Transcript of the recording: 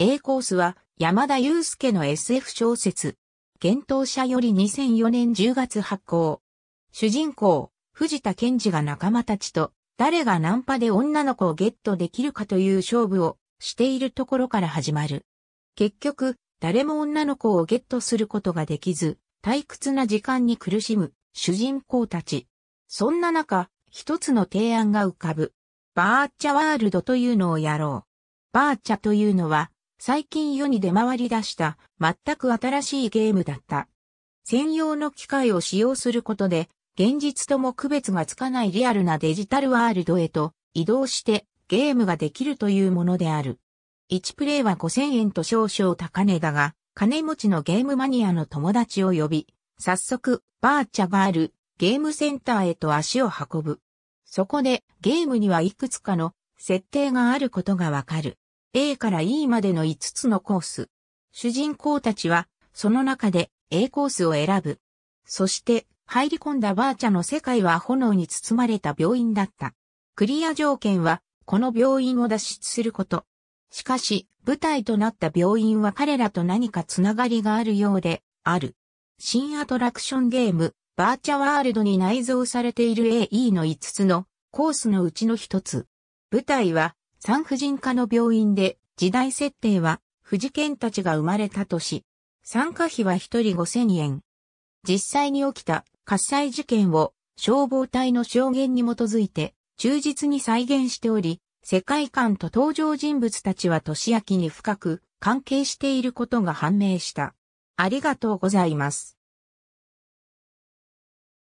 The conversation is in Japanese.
A コースは山田祐介の SF 小説。幻冬者より2004年10月発行。主人公、藤田健二が仲間たちと誰がナンパで女の子をゲットできるかという勝負をしているところから始まる。結局、誰も女の子をゲットすることができず、退屈な時間に苦しむ主人公たち。そんな中、一つの提案が浮かぶ。バーチャワールドというのをやろう。バーチャというのは最近世に出回り出した全く新しいゲームだった。専用の機械を使用することで、現実とも区別がつかないリアルなデジタルワールドへと移動してゲームができるというものである。1プレイは5000円と少々高値だが、金持ちのゲームマニアの友達を呼び、早速、バーチャがあるゲームセンターへと足を運ぶ。そこで、ゲームにはいくつかの設定があることがわかる。A から E までの5つのコース。主人公たちは、その中で A コースを選ぶ。そして、入り込んだバーチャの世界は炎に包まれた病院だった。クリア条件は、この病院を脱出すること。しかし、舞台となった病院は彼らと何かつながりがあるようで、ある。新アトラクションゲーム、バーチャワールドに内蔵されている AE の5つのコースのうちの1つ。舞台は産婦人科の病院で、時代設定は、富士県たちが生まれた年。参加費は一人五千円。実際に起きた喝采事件を消防隊の証言に基づいて忠実に再現しており、世界観と登場人物たちは年明けに深く関係していることが判明した。ありがとうございます。